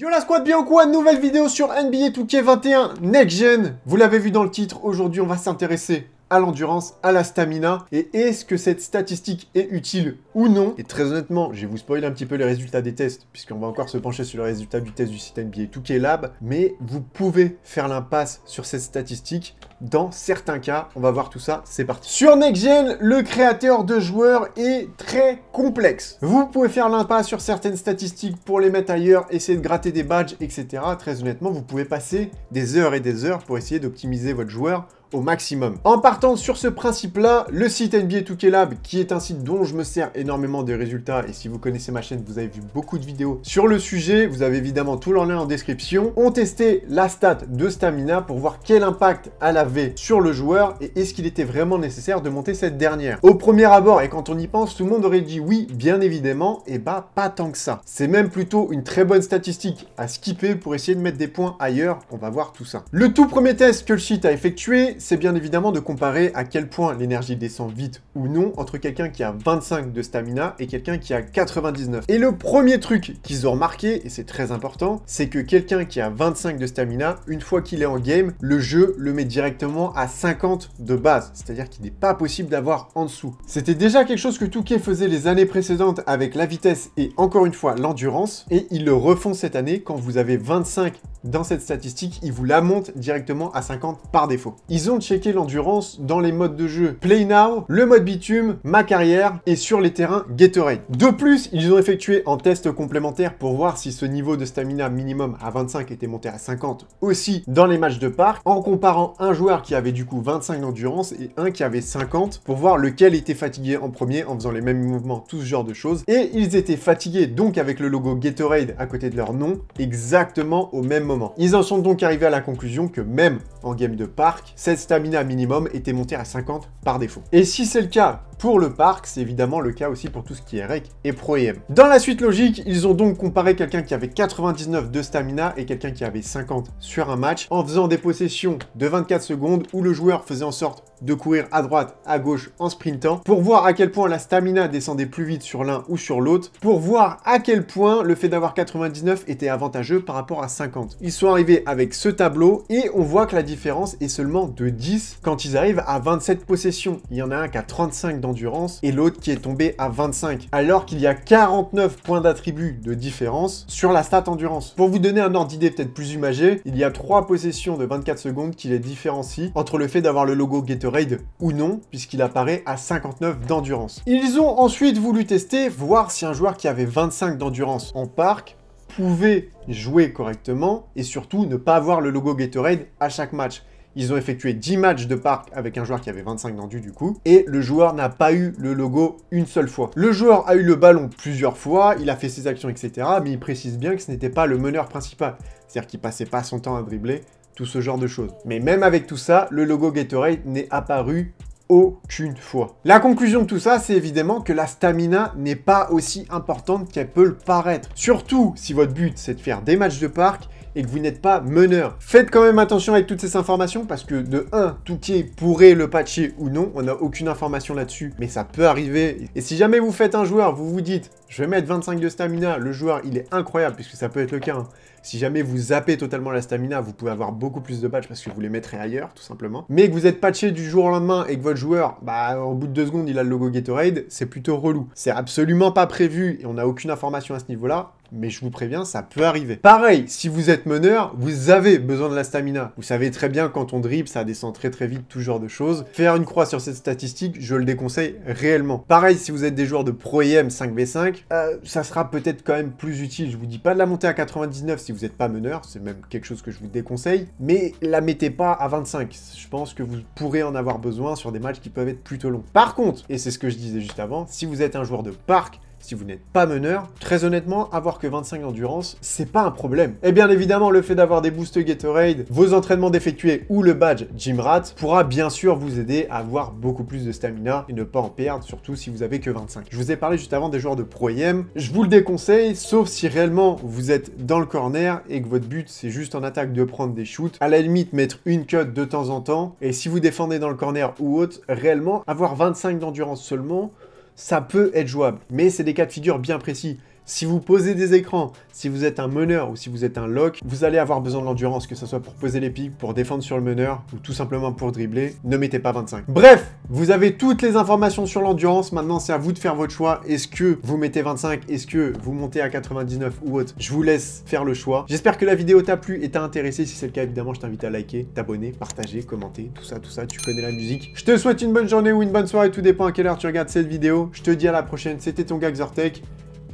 Yo la squad, bien au quoi nouvelle vidéo sur NBA 2K21 Next Gen Vous l'avez vu dans le titre, aujourd'hui on va s'intéresser à l'endurance, à la stamina. Et est-ce que cette statistique est utile ou non Et très honnêtement, je vais vous spoiler un petit peu les résultats des tests, puisqu'on va encore se pencher sur les résultats du test du site NBA 2K Lab, mais vous pouvez faire l'impasse sur cette statistique dans certains cas. On va voir tout ça, c'est parti. Sur NextGen, le créateur de joueurs est très complexe. Vous pouvez faire l'impasse sur certaines statistiques pour les mettre ailleurs, essayer de gratter des badges, etc. Très honnêtement, vous pouvez passer des heures et des heures pour essayer d'optimiser votre joueur au maximum. En partant sur ce principe-là, le site NBA 2K Lab, qui est un site dont je me sers énormément des résultats, et si vous connaissez ma chaîne, vous avez vu beaucoup de vidéos sur le sujet, vous avez évidemment tout l'en lien en description, ont testé la stat de Stamina pour voir quel impact elle avait sur le joueur, et est-ce qu'il était vraiment nécessaire de monter cette dernière. Au premier abord, et quand on y pense, tout le monde aurait dit oui, bien évidemment, et bah pas tant que ça. C'est même plutôt une très bonne statistique à skipper pour essayer de mettre des points ailleurs, on va voir tout ça. Le tout premier test que le site a effectué, c'est bien évidemment de comparer à quel point l'énergie descend vite ou non entre quelqu'un qui a 25 de stamina et quelqu'un qui a 99. Et le premier truc qu'ils ont remarqué, et c'est très important, c'est que quelqu'un qui a 25 de stamina, une fois qu'il est en game, le jeu le met directement à 50 de base, c'est-à-dire qu'il n'est pas possible d'avoir en dessous. C'était déjà quelque chose que Touquet faisait les années précédentes avec la vitesse et encore une fois l'endurance, et ils le refont cette année quand vous avez 25 dans cette statistique, ils vous la montent directement à 50 par défaut. Ils ont checké l'endurance dans les modes de jeu Play Now, le mode bitume, ma carrière et sur les terrains Gatorade. De plus, ils ont effectué un test complémentaire pour voir si ce niveau de stamina minimum à 25 était monté à 50 aussi dans les matchs de parc en comparant un joueur qui avait du coup 25 d'endurance et un qui avait 50 pour voir lequel était fatigué en premier en faisant les mêmes mouvements, tout ce genre de choses. Et ils étaient fatigués donc avec le logo Gatorade à côté de leur nom exactement au même moment. Ils en sont donc arrivés à la conclusion que même en game de parc, cette stamina minimum était montée à 50 par défaut. Et si c'est le cas, pour le parc, c'est évidemment le cas aussi pour tout ce qui est REC et pro Dans la suite logique, ils ont donc comparé quelqu'un qui avait 99 de stamina et quelqu'un qui avait 50 sur un match en faisant des possessions de 24 secondes où le joueur faisait en sorte de courir à droite, à gauche en sprintant, pour voir à quel point la stamina descendait plus vite sur l'un ou sur l'autre, pour voir à quel point le fait d'avoir 99 était avantageux par rapport à 50. Ils sont arrivés avec ce tableau et on voit que la différence est seulement de 10 quand ils arrivent à 27 possessions. Il y en a un qui a 35 dans Endurance et l'autre qui est tombé à 25, alors qu'il y a 49 points d'attribut de différence sur la stat endurance. Pour vous donner un ordre d'idée peut-être plus imagé, il y a trois possessions de 24 secondes qui les différencient entre le fait d'avoir le logo Gatorade ou non, puisqu'il apparaît à 59 d'endurance. Ils ont ensuite voulu tester, voir si un joueur qui avait 25 d'endurance en parc pouvait jouer correctement et surtout ne pas avoir le logo Gatorade à chaque match. Ils ont effectué 10 matchs de parc avec un joueur qui avait 25 d'endu du coup. Et le joueur n'a pas eu le logo une seule fois. Le joueur a eu le ballon plusieurs fois, il a fait ses actions, etc. Mais il précise bien que ce n'était pas le meneur principal. C'est-à-dire qu'il passait pas son temps à dribbler, tout ce genre de choses. Mais même avec tout ça, le logo Gatorade n'est apparu aucune fois. La conclusion de tout ça, c'est évidemment que la stamina n'est pas aussi importante qu'elle peut le paraître. Surtout si votre but c'est de faire des matchs de parc et que vous n'êtes pas meneur. Faites quand même attention avec toutes ces informations parce que de 1, qui pourrait le patcher ou non, on n'a aucune information là-dessus, mais ça peut arriver. Et si jamais vous faites un joueur, vous vous dites, je vais mettre 25 de stamina, le joueur il est incroyable puisque ça peut être le cas. Hein. Si jamais vous zappez totalement la stamina, vous pouvez avoir beaucoup plus de patchs parce que vous les mettrez ailleurs, tout simplement. Mais que vous êtes patché du jour au lendemain et que votre joueur, bah, au bout de deux secondes, il a le logo Gatorade, c'est plutôt relou. C'est absolument pas prévu et on n'a aucune information à ce niveau-là mais je vous préviens, ça peut arriver. Pareil, si vous êtes meneur, vous avez besoin de la stamina. Vous savez très bien quand on dribble, ça descend très très vite, tout genre de choses. Faire une croix sur cette statistique, je le déconseille réellement. Pareil, si vous êtes des joueurs de Pro EM 5v5, euh, ça sera peut-être quand même plus utile. Je vous dis pas de la monter à 99 si vous n'êtes pas meneur, c'est même quelque chose que je vous déconseille, mais la mettez pas à 25. Je pense que vous pourrez en avoir besoin sur des matchs qui peuvent être plutôt longs. Par contre, et c'est ce que je disais juste avant, si vous êtes un joueur de parc, si vous n'êtes pas meneur, très honnêtement, avoir que 25 endurance, c'est pas un problème. Et bien évidemment, le fait d'avoir des boosts Gatorade, vos entraînements d'effectuer ou le badge Gymrat pourra bien sûr vous aider à avoir beaucoup plus de stamina et ne pas en perdre, surtout si vous avez que 25. Je vous ai parlé juste avant des joueurs de Pro IM, je vous le déconseille, sauf si réellement vous êtes dans le corner et que votre but c'est juste en attaque de prendre des shoots, à la limite mettre une cut de temps en temps, et si vous défendez dans le corner ou autre, réellement avoir 25 d'endurance seulement, ça peut être jouable. Mais c'est des cas de figure bien précis. Si vous posez des écrans, si vous êtes un meneur ou si vous êtes un lock, vous allez avoir besoin de l'endurance, que ce soit pour poser les pics, pour défendre sur le meneur ou tout simplement pour dribbler. Ne mettez pas 25. Bref, vous avez toutes les informations sur l'endurance. Maintenant, c'est à vous de faire votre choix. Est-ce que vous mettez 25 Est-ce que vous montez à 99 ou autre Je vous laisse faire le choix. J'espère que la vidéo t'a plu et t'a intéressé. Si c'est le cas, évidemment, je t'invite à liker, t'abonner, partager, commenter, tout ça, tout ça. Tu connais la musique. Je te souhaite une bonne journée ou une bonne soirée. Tout dépend à quelle heure tu regardes cette vidéo. Je te dis à la prochaine. C'était ton gars Xortech.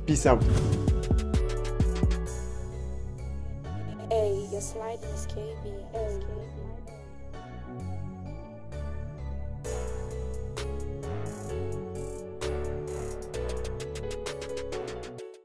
Peace out. Hey, you're sliding is KB. Hey.